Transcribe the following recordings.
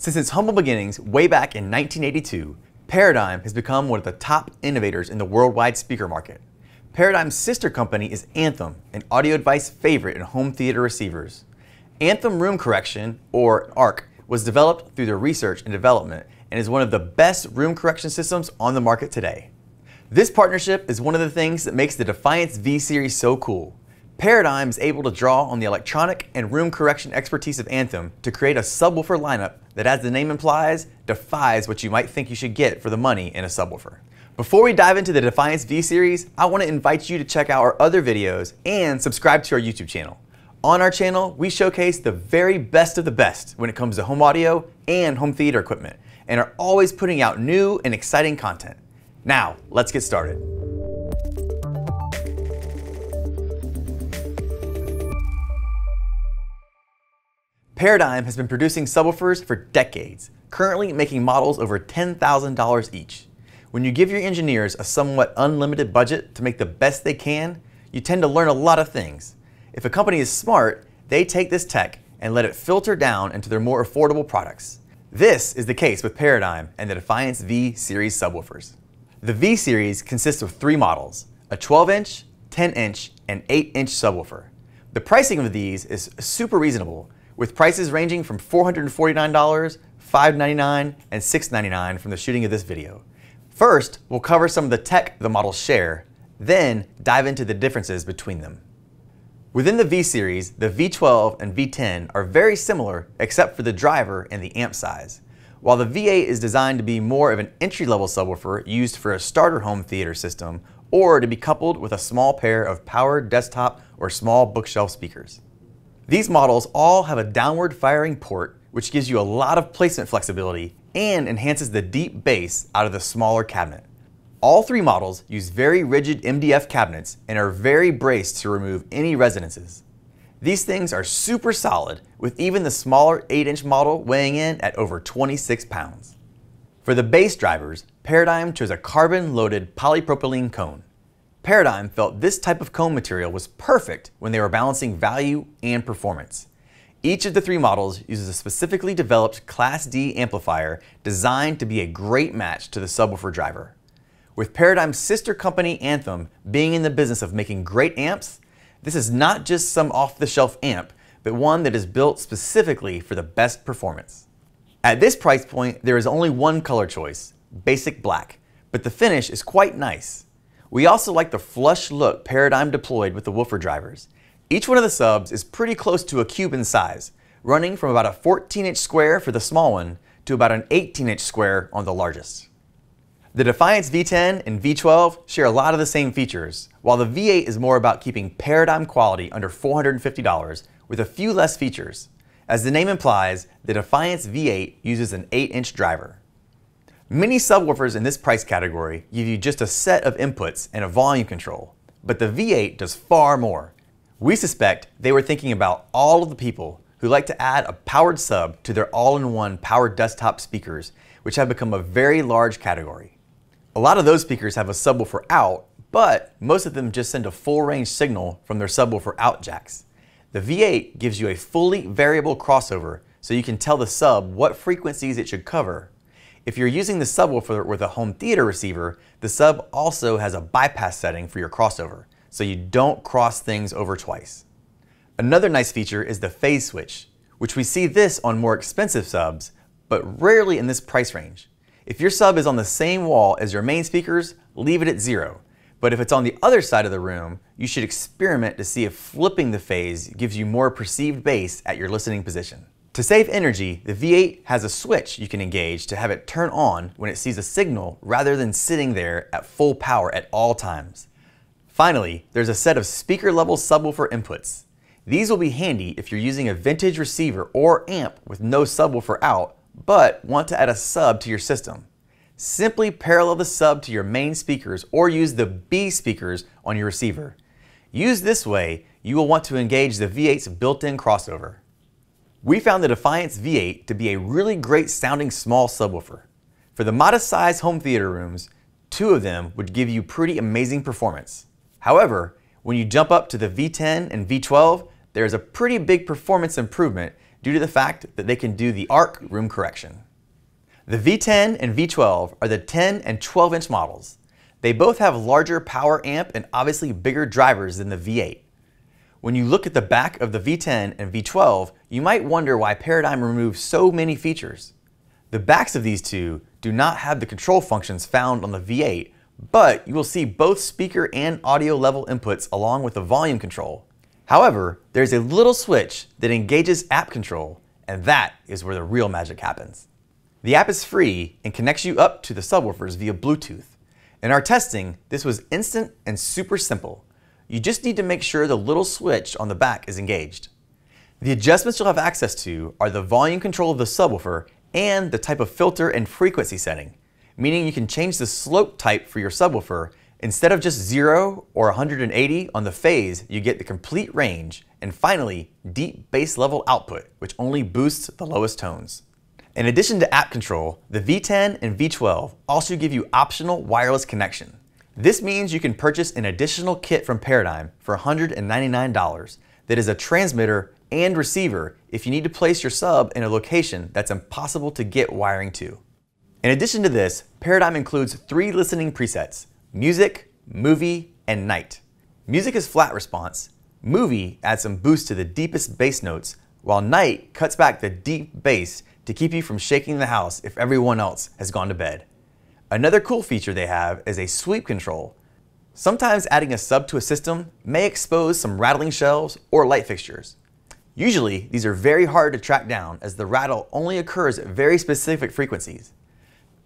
Since its humble beginnings way back in 1982, Paradigm has become one of the top innovators in the worldwide speaker market. Paradigm's sister company is Anthem, an audio device favorite in home theater receivers. Anthem Room Correction, or ARC, was developed through their research and development and is one of the best room correction systems on the market today. This partnership is one of the things that makes the Defiance V-Series so cool. Paradigm is able to draw on the electronic and room correction expertise of Anthem to create a subwoofer lineup that, as the name implies, defies what you might think you should get for the money in a subwoofer. Before we dive into the Defiance V-Series, I want to invite you to check out our other videos and subscribe to our YouTube channel. On our channel, we showcase the very best of the best when it comes to home audio and home theater equipment, and are always putting out new and exciting content. Now, let's get started. Paradigm has been producing subwoofers for decades, currently making models over $10,000 each. When you give your engineers a somewhat unlimited budget to make the best they can, you tend to learn a lot of things. If a company is smart, they take this tech and let it filter down into their more affordable products. This is the case with Paradigm and the Defiance V series subwoofers. The V series consists of three models, a 12-inch, 10-inch, and 8-inch subwoofer. The pricing of these is super reasonable with prices ranging from $449, $599, and $699 from the shooting of this video. First, we'll cover some of the tech the models share, then dive into the differences between them. Within the V series, the V12 and V10 are very similar except for the driver and the amp size. While the V8 is designed to be more of an entry-level subwoofer used for a starter home theater system or to be coupled with a small pair of powered desktop or small bookshelf speakers. These models all have a downward firing port, which gives you a lot of placement flexibility and enhances the deep bass out of the smaller cabinet. All three models use very rigid MDF cabinets and are very braced to remove any resonances. These things are super solid, with even the smaller 8-inch model weighing in at over 26 pounds. For the bass drivers, Paradigm chose a carbon-loaded polypropylene cone. Paradigm felt this type of cone material was perfect when they were balancing value and performance. Each of the three models uses a specifically developed Class D amplifier designed to be a great match to the subwoofer driver. With Paradigm's sister company Anthem being in the business of making great amps, this is not just some off-the-shelf amp, but one that is built specifically for the best performance. At this price point, there is only one color choice, basic black, but the finish is quite nice. We also like the flush look Paradigm deployed with the woofer drivers. Each one of the subs is pretty close to a cube in size, running from about a 14-inch square for the small one to about an 18-inch square on the largest. The Defiance V10 and V12 share a lot of the same features, while the V8 is more about keeping Paradigm quality under $450 with a few less features. As the name implies, the Defiance V8 uses an 8-inch driver. Many subwoofers in this price category give you just a set of inputs and a volume control, but the V8 does far more. We suspect they were thinking about all of the people who like to add a powered sub to their all-in-one powered desktop speakers, which have become a very large category. A lot of those speakers have a subwoofer out, but most of them just send a full range signal from their subwoofer out jacks. The V8 gives you a fully variable crossover so you can tell the sub what frequencies it should cover if you're using the subwoofer with a home theater receiver, the sub also has a bypass setting for your crossover, so you don't cross things over twice. Another nice feature is the phase switch, which we see this on more expensive subs, but rarely in this price range. If your sub is on the same wall as your main speakers, leave it at zero. But if it's on the other side of the room, you should experiment to see if flipping the phase gives you more perceived bass at your listening position. To save energy, the V8 has a switch you can engage to have it turn on when it sees a signal rather than sitting there at full power at all times. Finally, there's a set of speaker level subwoofer inputs. These will be handy if you're using a vintage receiver or amp with no subwoofer out, but want to add a sub to your system. Simply parallel the sub to your main speakers or use the B speakers on your receiver. Used this way, you will want to engage the V8's built-in crossover. We found the Defiance V8 to be a really great sounding small subwoofer. For the modest sized home theater rooms, two of them would give you pretty amazing performance. However, when you jump up to the V10 and V12, there is a pretty big performance improvement due to the fact that they can do the arc room correction. The V10 and V12 are the 10 and 12 inch models. They both have larger power amp and obviously bigger drivers than the V8. When you look at the back of the V10 and V12, you might wonder why Paradigm removed so many features. The backs of these two do not have the control functions found on the V8, but you will see both speaker and audio level inputs along with the volume control. However, there's a little switch that engages app control, and that is where the real magic happens. The app is free and connects you up to the subwoofers via Bluetooth. In our testing, this was instant and super simple. You just need to make sure the little switch on the back is engaged. The adjustments you'll have access to are the volume control of the subwoofer and the type of filter and frequency setting, meaning you can change the slope type for your subwoofer Instead of just 0 or 180 on the phase, you get the complete range and finally deep bass level output, which only boosts the lowest tones. In addition to app control, the V10 and V12 also give you optional wireless connection. This means you can purchase an additional kit from Paradigm for $199 that is a transmitter and receiver if you need to place your sub in a location that's impossible to get wiring to. In addition to this, Paradigm includes three listening presets, music, movie, and night. Music is flat response, movie adds some boost to the deepest bass notes, while night cuts back the deep bass to keep you from shaking the house if everyone else has gone to bed. Another cool feature they have is a sweep control. Sometimes adding a sub to a system may expose some rattling shelves or light fixtures. Usually, these are very hard to track down as the rattle only occurs at very specific frequencies.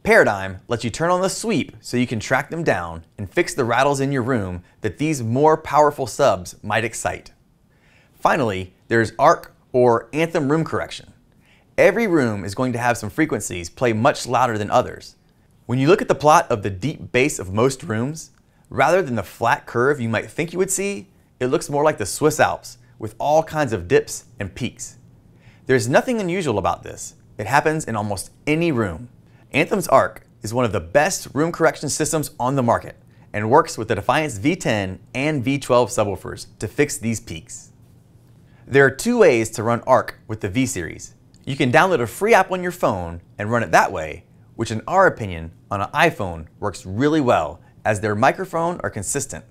Paradigm lets you turn on the sweep so you can track them down and fix the rattles in your room that these more powerful subs might excite. Finally, there's ARC or Anthem Room Correction. Every room is going to have some frequencies play much louder than others. When you look at the plot of the deep base of most rooms, rather than the flat curve you might think you would see, it looks more like the Swiss Alps with all kinds of dips and peaks. There's nothing unusual about this. It happens in almost any room. Anthem's Arc is one of the best room correction systems on the market and works with the Defiance V10 and V12 subwoofers to fix these peaks. There are two ways to run ARC with the V-Series. You can download a free app on your phone and run it that way, which in our opinion on an iPhone works really well as their microphone are consistent.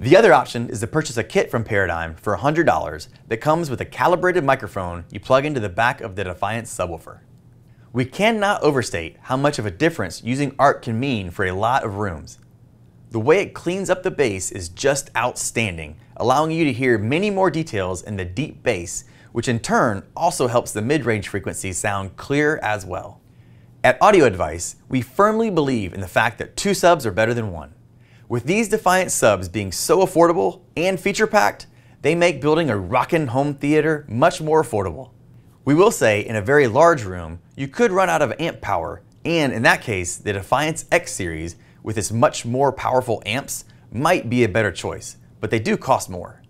The other option is to purchase a kit from Paradigm for $100 that comes with a calibrated microphone you plug into the back of the Defiant subwoofer. We cannot overstate how much of a difference using art can mean for a lot of rooms. The way it cleans up the bass is just outstanding, allowing you to hear many more details in the deep bass, which in turn also helps the mid-range frequencies sound clear as well. At Audio Advice, we firmly believe in the fact that two subs are better than one. With these Defiant subs being so affordable and feature packed, they make building a rockin' home theater much more affordable. We will say in a very large room, you could run out of amp power, and in that case, the Defiance X series with its much more powerful amps might be a better choice, but they do cost more.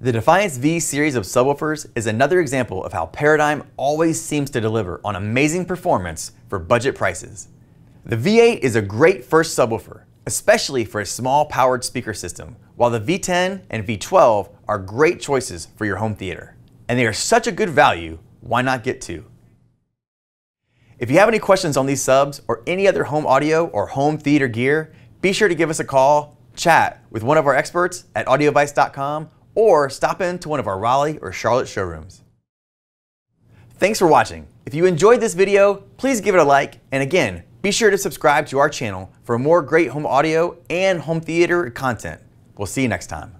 The Defiance V series of subwoofers is another example of how Paradigm always seems to deliver on amazing performance for budget prices. The V8 is a great first subwoofer, especially for a small powered speaker system, while the V10 and V12 are great choices for your home theater. And they are such a good value, why not get two? If you have any questions on these subs or any other home audio or home theater gear, be sure to give us a call, chat with one of our experts at audiovice.com or stop into one of our Raleigh or Charlotte showrooms. Thanks for watching. If you enjoyed this video, please give it a like, and again, be sure to subscribe to our channel for more great home audio and home theater content. We'll see you next time.